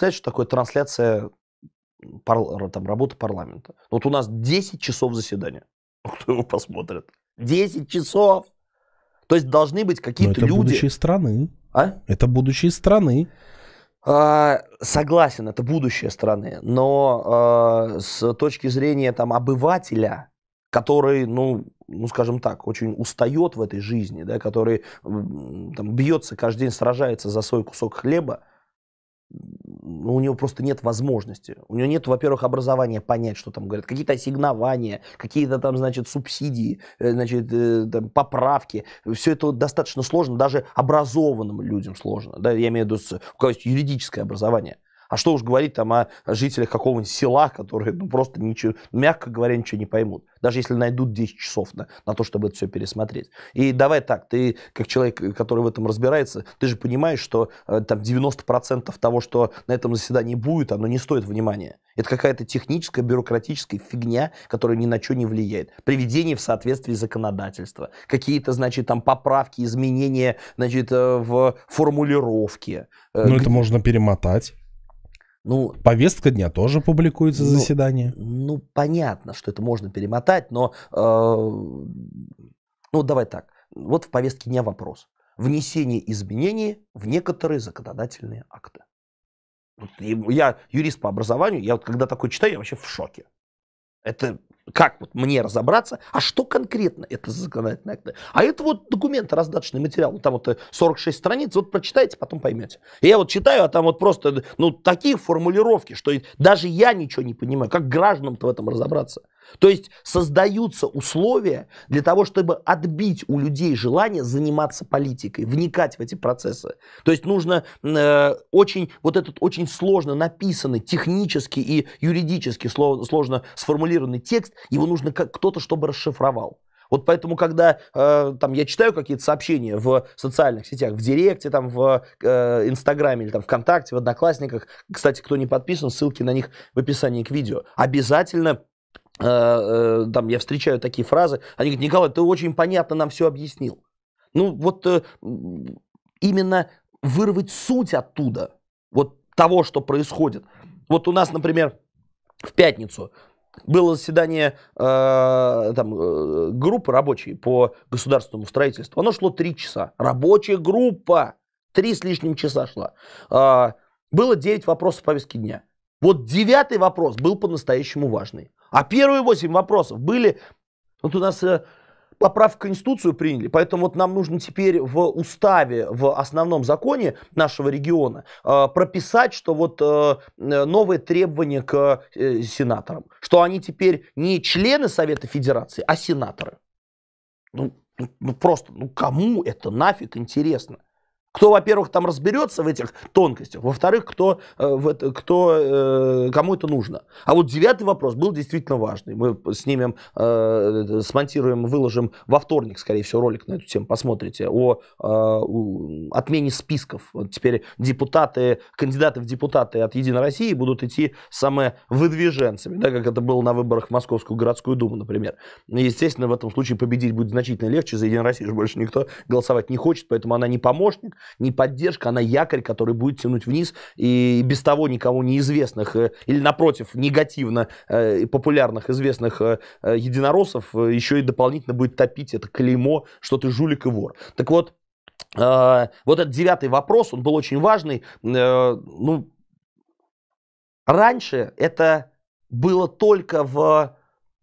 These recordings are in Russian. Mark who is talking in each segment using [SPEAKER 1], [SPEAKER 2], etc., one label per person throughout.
[SPEAKER 1] Представляете, что такое трансляция пар, там, работы парламента? Ну, вот у нас 10 часов заседания. Кто его посмотрит? 10 часов! То есть должны быть какие-то люди... будущие страны. А? Это будущие страны. А, согласен, это будущие страны. Но а, с точки зрения там, обывателя, который, ну, ну, скажем так, очень устает в этой жизни, да, который там, бьется каждый день, сражается за свой кусок хлеба, ну, у него просто нет возможности. У него нет, во-первых, образования понять, что там говорят. Какие-то ассигнования, какие-то там, значит, субсидии, э, значит, э, там, поправки. Все это достаточно сложно, даже образованным людям сложно. Да, я имею в виду, у кого есть юридическое образование. А что уж говорить там о жителях какого-нибудь села, которые ну, просто, ничего, мягко говоря, ничего не поймут. Даже если найдут 10 часов на, на то, чтобы это все пересмотреть. И давай так, ты как человек, который в этом разбирается, ты же понимаешь, что э, там 90% того, что на этом заседании будет, оно не стоит внимания. Это какая-то техническая, бюрократическая фигня, которая ни на что не влияет. Приведение в соответствии законодательства. Какие-то, значит, там поправки, изменения, значит, э, в формулировке. Э, ну, это можно перемотать. Ну, Повестка дня тоже публикуется ну, заседание. Ну, понятно, что это можно перемотать, но э, ну, давай так. Вот в повестке дня вопрос. Внесение изменений в некоторые законодательные акты. Вот я юрист по образованию, я вот когда такое читаю, я вообще в шоке. Это как вот мне разобраться, а что конкретно это за законодательный акт? А это вот документы раздаточный материал, там вот 46 э, страниц, вот прочитайте, потом поймете. И я вот читаю, а там вот просто, ну, такие формулировки, что даже я ничего не понимаю, как гражданам-то в этом разобраться? То есть создаются условия для того, чтобы отбить у людей желание заниматься политикой, вникать в эти процессы. То есть нужно э, очень, вот этот очень сложно написанный, технически и юридически сложно сформулированный текст, его нужно как кто-то, чтобы расшифровал. Вот поэтому, когда э, там, я читаю какие-то сообщения в социальных сетях, в Директе, там, в э, Инстаграме или там, ВКонтакте, в Одноклассниках, кстати, кто не подписан, ссылки на них в описании к видео, обязательно Э, э, там я встречаю такие фразы, они говорят, Николай, ты очень понятно нам все объяснил. Ну вот э, именно вырвать суть оттуда, вот того, что происходит. Вот у нас, например, в пятницу было заседание э, там, группы рабочей по государственному строительству. Оно шло три часа. Рабочая группа три с лишним часа шла. Э, было девять вопросов повестки дня. Вот девятый вопрос был по-настоящему важный. А первые восемь вопросов были... Вот у нас э, поправку в Конституцию приняли, поэтому вот нам нужно теперь в уставе, в основном законе нашего региона э, прописать, что вот э, э новые требования к э, сенаторам, что они теперь не члены Совета Федерации, а сенаторы. Ну, ну, ну просто, ну кому это нафиг интересно? Кто, во-первых, там разберется в этих тонкостях, во-вторых, кто, э, кто, э, кому это нужно. А вот девятый вопрос был действительно важный. Мы снимем, э, смонтируем, выложим во вторник, скорее всего, ролик на эту тему, посмотрите, о, отмене списков. Вот теперь депутаты, кандидаты в депутаты от «Единой России» будут идти самые выдвиженцами, да, как это было на выборах в Московскую городскую думу, например. Естественно, в этом случае победить будет значительно легче, за «Единую Россию» больше никто голосовать не хочет, поэтому она не помощник, не поддержка, она якорь, который будет тянуть вниз, и без того никому неизвестных, э, или напротив, негативно э, популярных известных э, единороссов еще и дополнительно будет топить это клеймо, что ты жулик и вор. Так вот, вот этот девятый вопрос, он был очень важный. Ну, раньше это было только в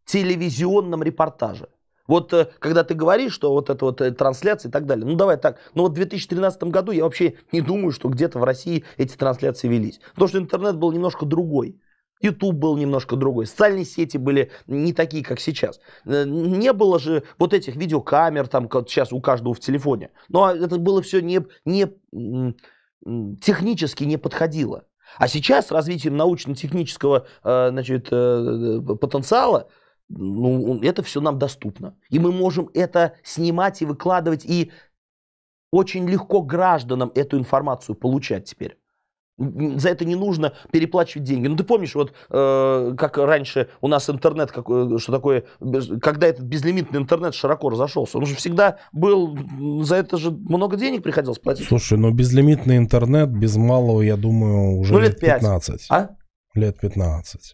[SPEAKER 1] телевизионном репортаже. Вот э, когда ты говоришь, что вот это вот э, трансляции и так далее, ну давай так, ну вот в 2013 году я вообще не думаю, что где-то в России эти трансляции велись. Потому что интернет был немножко другой. YouTube был немножко другой, социальные сети были не такие, как сейчас. Э, не было же вот этих видеокамер, там, сейчас у каждого в телефоне. Но ну, а это было все не, не, технически не подходило. А сейчас с развитием научно-технического значит, потенциала ну, это все нам доступно. И мы можем это снимать и выкладывать, и очень легко гражданам эту информацию получать теперь. За это не нужно переплачивать деньги. Ну ты помнишь, вот э, как раньше у нас интернет, как, э, что такое, когда этот безлимитный интернет широко разошелся, он же всегда был, за это же много денег приходилось платить. Слушай, но безлимитный интернет без малого, я думаю, уже ну, лет, лет 15. 5. А? Лет 15.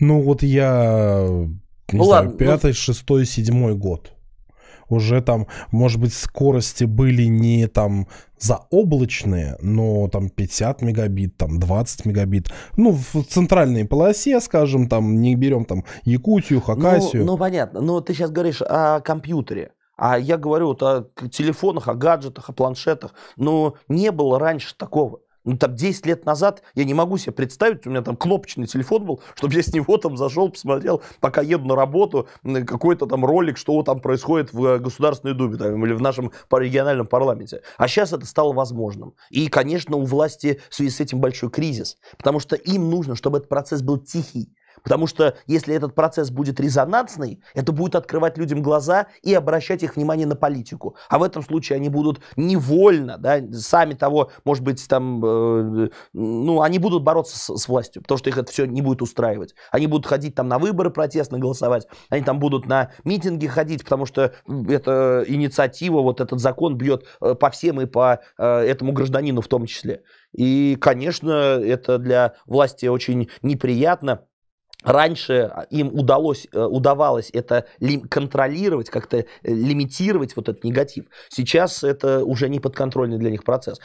[SPEAKER 1] Ну вот я не ну, знаю, ну пятый, шестой, седьмой год. Уже там, может быть, скорости были не там заоблачные, но там 50 мегабит, там 20 мегабит. Ну, в центральной полосе, скажем, там не берем там Якутию, ну, Хакасию. Ну, ну понятно. Но ты сейчас говоришь о компьютере. А я говорю вот о телефонах, о гаджетах, о планшетах. Но не было раньше такого. Ну, там 10 лет назад я не могу себе представить, у меня там кнопочный телефон был, чтобы я с него там зашел, посмотрел, пока еду на работу, какой-то там ролик, что там происходит в э, Государственной Думе там, или в нашем региональном парламенте. А сейчас это стало возможным. И, конечно, у власти в связи с этим большой кризис, потому что им нужно, чтобы этот процесс был тихий, Потому что если этот процесс будет резонансный, это будет открывать людям глаза и обращать их внимание на политику. А в этом случае они будут невольно, да, сами того, может быть, там, э, ну, они будут бороться с, с властью, потому что их это все не будет устраивать. Они будут ходить там на выборы протестно голосовать, они там будут на митинги ходить, потому что эта инициатива, вот этот закон бьет э, по всем и по э, этому гражданину в том числе. И, конечно, это для власти очень неприятно. Раньше а, им удалось, э, удавалось это контролировать, как-то э, лимитировать вот этот негатив. Сейчас это уже не подконтрольный для них процесс.